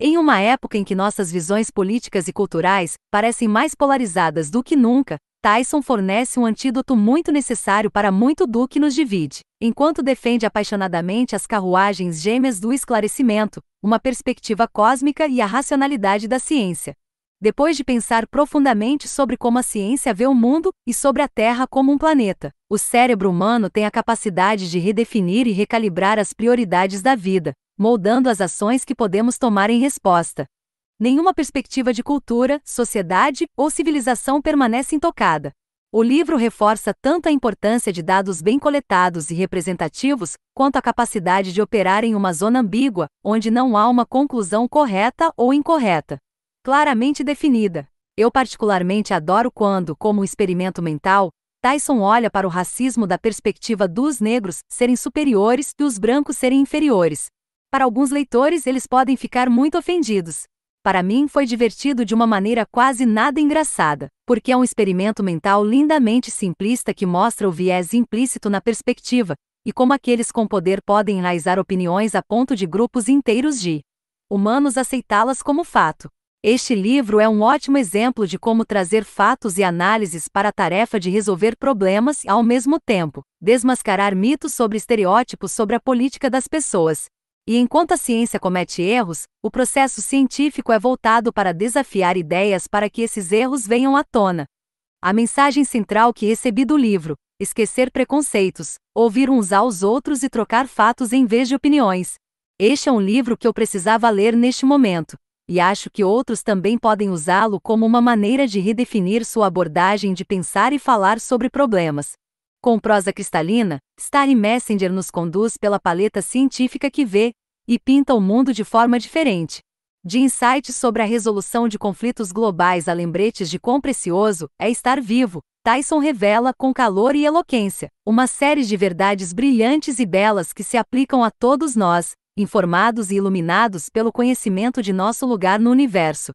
Em uma época em que nossas visões políticas e culturais parecem mais polarizadas do que nunca, Tyson fornece um antídoto muito necessário para muito do que nos divide. Enquanto defende apaixonadamente as carruagens gêmeas do esclarecimento, uma perspectiva cósmica e a racionalidade da ciência. Depois de pensar profundamente sobre como a ciência vê o mundo e sobre a Terra como um planeta, o cérebro humano tem a capacidade de redefinir e recalibrar as prioridades da vida, moldando as ações que podemos tomar em resposta. Nenhuma perspectiva de cultura, sociedade ou civilização permanece intocada. O livro reforça tanto a importância de dados bem coletados e representativos, quanto a capacidade de operar em uma zona ambígua, onde não há uma conclusão correta ou incorreta. Claramente definida. Eu particularmente adoro quando, como um experimento mental, Tyson olha para o racismo da perspectiva dos negros serem superiores e os brancos serem inferiores, para alguns leitores, eles podem ficar muito ofendidos. Para mim, foi divertido de uma maneira quase nada engraçada, porque é um experimento mental lindamente simplista que mostra o viés implícito na perspectiva, e como aqueles com poder podem enraizar opiniões a ponto de grupos inteiros de humanos aceitá-las como fato. Este livro é um ótimo exemplo de como trazer fatos e análises para a tarefa de resolver problemas e, ao mesmo tempo, desmascarar mitos sobre estereótipos sobre a política das pessoas, e enquanto a ciência comete erros, o processo científico é voltado para desafiar ideias para que esses erros venham à tona. A mensagem central que recebi do livro, esquecer preconceitos, ouvir uns aos outros e trocar fatos em vez de opiniões. Este é um livro que eu precisava ler neste momento, e acho que outros também podem usá-lo como uma maneira de redefinir sua abordagem de pensar e falar sobre problemas. Com prosa cristalina, Starry Messenger nos conduz pela paleta científica que vê e pinta o mundo de forma diferente. De insights sobre a resolução de conflitos globais a lembretes de quão precioso é estar vivo, Tyson revela com calor e eloquência uma série de verdades brilhantes e belas que se aplicam a todos nós, informados e iluminados pelo conhecimento de nosso lugar no universo.